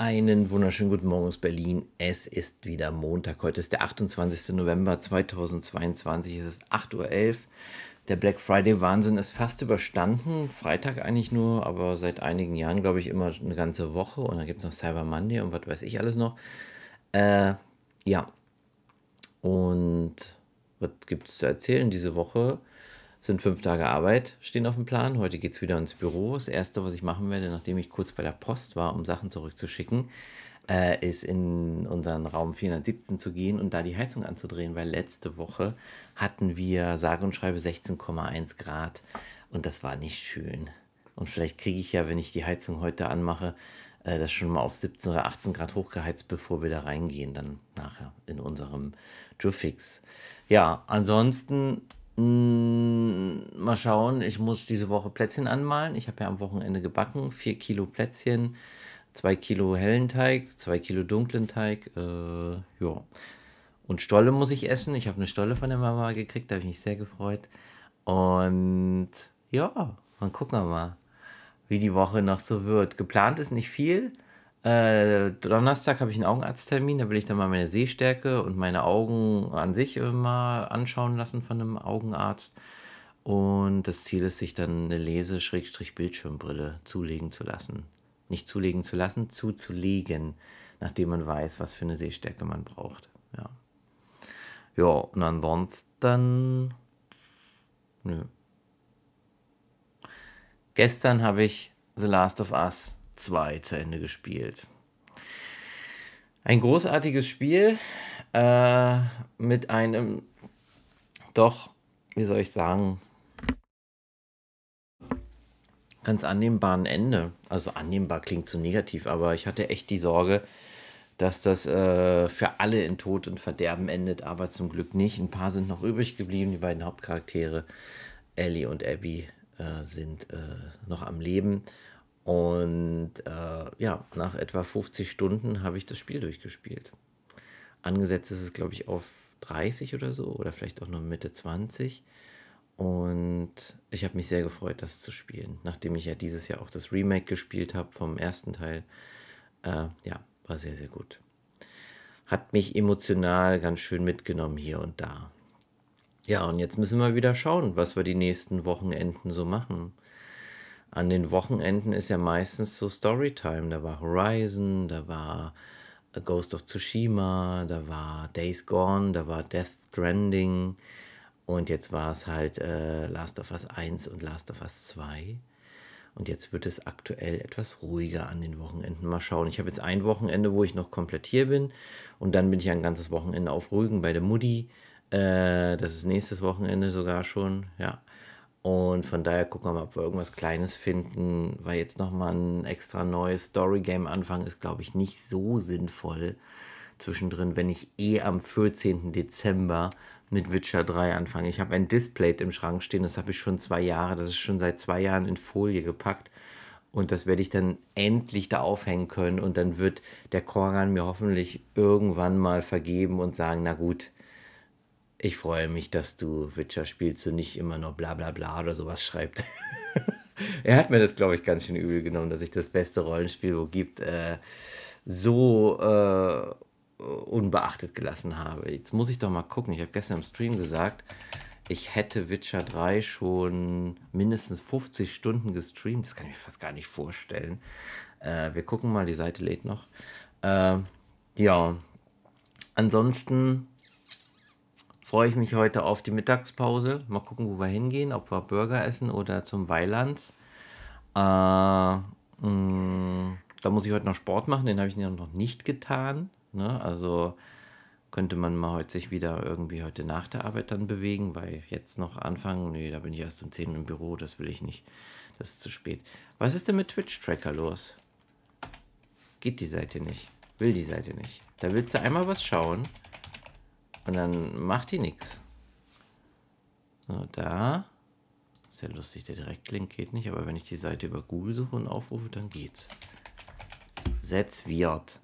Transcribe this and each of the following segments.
Einen wunderschönen guten Morgen aus Berlin. Es ist wieder Montag. Heute ist der 28. November 2022. Es ist 8.11 Uhr. Der Black Friday-Wahnsinn ist fast überstanden. Freitag eigentlich nur, aber seit einigen Jahren, glaube ich, immer eine ganze Woche. Und dann gibt es noch Cyber Monday und was weiß ich alles noch. Äh, ja. Und was gibt es zu erzählen diese Woche? sind fünf Tage Arbeit stehen auf dem Plan. Heute geht es wieder ins Büro. Das Erste, was ich machen werde, nachdem ich kurz bei der Post war, um Sachen zurückzuschicken, äh, ist in unseren Raum 417 zu gehen und da die Heizung anzudrehen, weil letzte Woche hatten wir sage und schreibe 16,1 Grad und das war nicht schön. Und vielleicht kriege ich ja, wenn ich die Heizung heute anmache, äh, das schon mal auf 17 oder 18 Grad hochgeheizt, bevor wir da reingehen, dann nachher in unserem Jufix. Ja, ansonsten Mm, mal schauen, ich muss diese Woche Plätzchen anmalen. Ich habe ja am Wochenende gebacken. 4 Kilo Plätzchen, 2 Kilo hellen Teig, 2 Kilo dunklen Teig. Äh, ja. Und Stolle muss ich essen. Ich habe eine Stolle von der Mama gekriegt, da habe ich mich sehr gefreut. Und ja, dann gucken wir mal, wie die Woche noch so wird. Geplant ist nicht viel. Äh, Donnerstag habe ich einen Augenarzttermin, da will ich dann mal meine Sehstärke und meine Augen an sich mal anschauen lassen von einem Augenarzt. Und das Ziel ist, sich dann eine Lese-Bildschirmbrille zulegen zu lassen. Nicht zulegen zu lassen, zuzulegen, nachdem man weiß, was für eine Sehstärke man braucht. Ja, ja und ansonsten. Nö. Gestern habe ich The Last of Us 2 zu Ende gespielt. Ein großartiges Spiel äh, mit einem doch, wie soll ich sagen, ganz annehmbaren Ende. Also annehmbar klingt zu negativ, aber ich hatte echt die Sorge, dass das äh, für alle in Tod und Verderben endet, aber zum Glück nicht. Ein paar sind noch übrig geblieben, die beiden Hauptcharaktere, Ellie und Abby, äh, sind äh, noch am Leben und äh, ja, nach etwa 50 Stunden habe ich das Spiel durchgespielt. Angesetzt ist es, glaube ich, auf 30 oder so oder vielleicht auch nur Mitte 20. Und ich habe mich sehr gefreut, das zu spielen. Nachdem ich ja dieses Jahr auch das Remake gespielt habe vom ersten Teil. Äh, ja, war sehr, sehr gut. Hat mich emotional ganz schön mitgenommen hier und da. Ja, und jetzt müssen wir wieder schauen, was wir die nächsten Wochenenden so machen an den Wochenenden ist ja meistens so Storytime. Da war Horizon, da war A Ghost of Tsushima, da war Days Gone, da war Death Stranding und jetzt war es halt äh, Last of Us 1 und Last of Us 2. Und jetzt wird es aktuell etwas ruhiger an den Wochenenden. Mal schauen. Ich habe jetzt ein Wochenende, wo ich noch komplett hier bin. Und dann bin ich ein ganzes Wochenende auf Rügen bei der Mutti. Äh, das ist nächstes Wochenende sogar schon. Ja. Und von daher gucken wir mal, ob wir irgendwas Kleines finden, weil jetzt nochmal ein extra neues Story-Game anfangen ist, glaube ich, nicht so sinnvoll zwischendrin, wenn ich eh am 14. Dezember mit Witcher 3 anfange. Ich habe ein Display im Schrank stehen, das habe ich schon zwei Jahre, das ist schon seit zwei Jahren in Folie gepackt. Und das werde ich dann endlich da aufhängen können und dann wird der Korgan mir hoffentlich irgendwann mal vergeben und sagen, na gut, ich freue mich, dass du Witcher spielst und nicht immer nur bla bla bla oder sowas schreibt. er hat mir das, glaube ich, ganz schön übel genommen, dass ich das beste Rollenspiel, wo gibt, äh, so äh, unbeachtet gelassen habe. Jetzt muss ich doch mal gucken. Ich habe gestern im Stream gesagt, ich hätte Witcher 3 schon mindestens 50 Stunden gestreamt. Das kann ich mir fast gar nicht vorstellen. Äh, wir gucken mal, die Seite lädt noch. Äh, ja, ansonsten freue ich mich heute auf die Mittagspause. Mal gucken, wo wir hingehen, ob wir Burger essen oder zum Weilands. Äh, mm, da muss ich heute noch Sport machen, den habe ich noch nicht getan. Ne? Also könnte man mal heute sich wieder irgendwie heute nach der Arbeit dann bewegen, weil jetzt noch anfangen, nee, da bin ich erst um 10 Uhr im Büro, das will ich nicht. Das ist zu spät. Was ist denn mit Twitch-Tracker los? Geht die Seite nicht. Will die Seite nicht. Da willst du einmal was schauen und dann macht die nichts. So, da. Ist ja lustig, der Direktlink geht nicht, aber wenn ich die Seite über Google suche und aufrufe, dann geht's. Setz wird.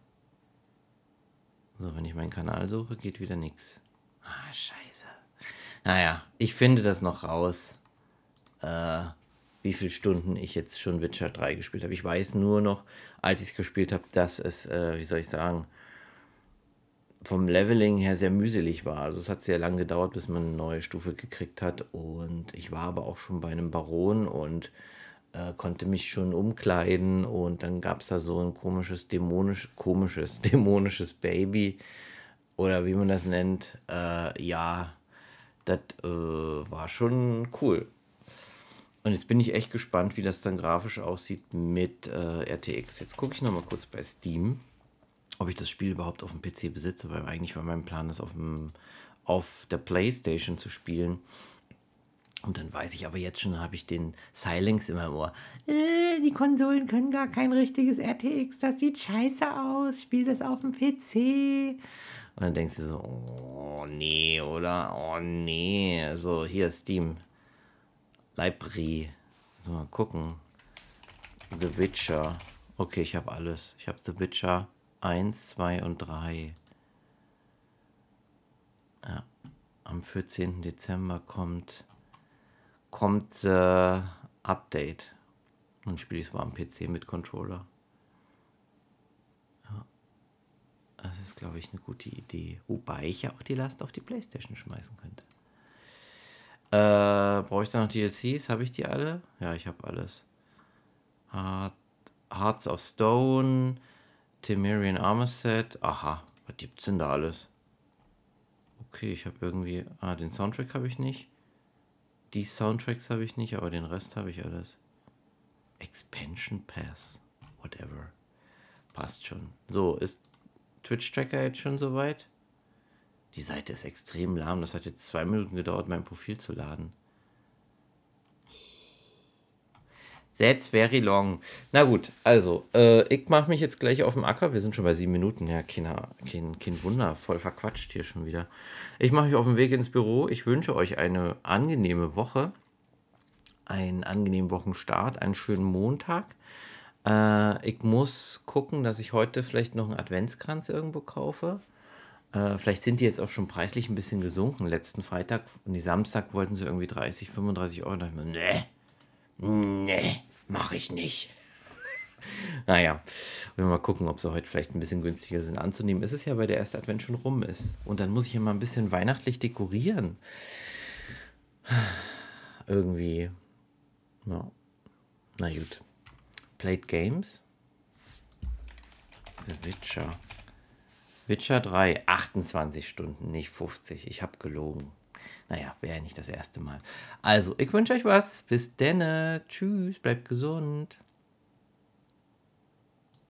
So, wenn ich meinen Kanal suche, geht wieder nichts. Ah, scheiße. Naja, ich finde das noch raus, äh, wie viele Stunden ich jetzt schon Witcher 3 gespielt habe. Ich weiß nur noch, als ich es gespielt habe, dass es, äh, wie soll ich sagen, vom Leveling her sehr mühselig war. Also es hat sehr lange gedauert, bis man eine neue Stufe gekriegt hat. Und ich war aber auch schon bei einem Baron und äh, konnte mich schon umkleiden. Und dann gab es da so ein komisches, dämonisch, komisches, dämonisches Baby. Oder wie man das nennt. Äh, ja, das äh, war schon cool. Und jetzt bin ich echt gespannt, wie das dann grafisch aussieht mit äh, RTX. Jetzt gucke ich nochmal kurz bei Steam ob ich das Spiel überhaupt auf dem PC besitze, weil eigentlich war mein Plan, das auf, auf der Playstation zu spielen. Und dann weiß ich aber jetzt schon, habe ich den Silinx immer im Ohr. Äh, die Konsolen können gar kein richtiges RTX, das sieht scheiße aus, spiel das auf dem PC. Und dann denkst du so, oh nee, oder? Oh nee. So, hier Steam. Library. So, mal gucken. The Witcher. Okay, ich habe alles. Ich habe The Witcher. 1, 2 und 3. Ja, am 14. Dezember kommt, kommt äh, Update. Dann spiele ich es mal am PC mit Controller. Ja. Das ist, glaube ich, eine gute Idee. Wobei ich ja auch die Last auf die Playstation schmeißen könnte. Äh, brauche ich da noch DLCs? Habe ich die alle? Ja, ich habe alles. Hearts of Stone, Temerian Armor Set. Aha, was gibt's denn da alles? Okay, ich habe irgendwie... Ah, den Soundtrack habe ich nicht. Die Soundtracks habe ich nicht, aber den Rest habe ich alles. Expansion Pass. Whatever. Passt schon. So, ist Twitch-Tracker jetzt schon soweit? Die Seite ist extrem lahm. Das hat jetzt zwei Minuten gedauert, mein Profil zu laden. That's very long. Na gut, also, äh, ich mache mich jetzt gleich auf dem Acker. Wir sind schon bei sieben Minuten. Ja, kein, kein, kein Wunder. Voll verquatscht hier schon wieder. Ich mache mich auf den Weg ins Büro. Ich wünsche euch eine angenehme Woche, einen angenehmen Wochenstart, einen schönen Montag. Äh, ich muss gucken, dass ich heute vielleicht noch einen Adventskranz irgendwo kaufe. Äh, vielleicht sind die jetzt auch schon preislich ein bisschen gesunken. Letzten Freitag und die Samstag wollten sie irgendwie 30, 35 Euro. Da dachte ich mir, nee Nee, mache ich nicht. naja, wir mal gucken, ob sie heute vielleicht ein bisschen günstiger sind anzunehmen. Ist es ja, weil der erste Advent schon rum ist. Und dann muss ich ja mal ein bisschen weihnachtlich dekorieren. Irgendwie. Ja. Na gut. Played Games? The Witcher. Witcher 3, 28 Stunden, nicht 50. Ich habe gelogen. Naja, wäre ja nicht das erste Mal. Also, ich wünsche euch was. Bis denne. Tschüss, bleibt gesund.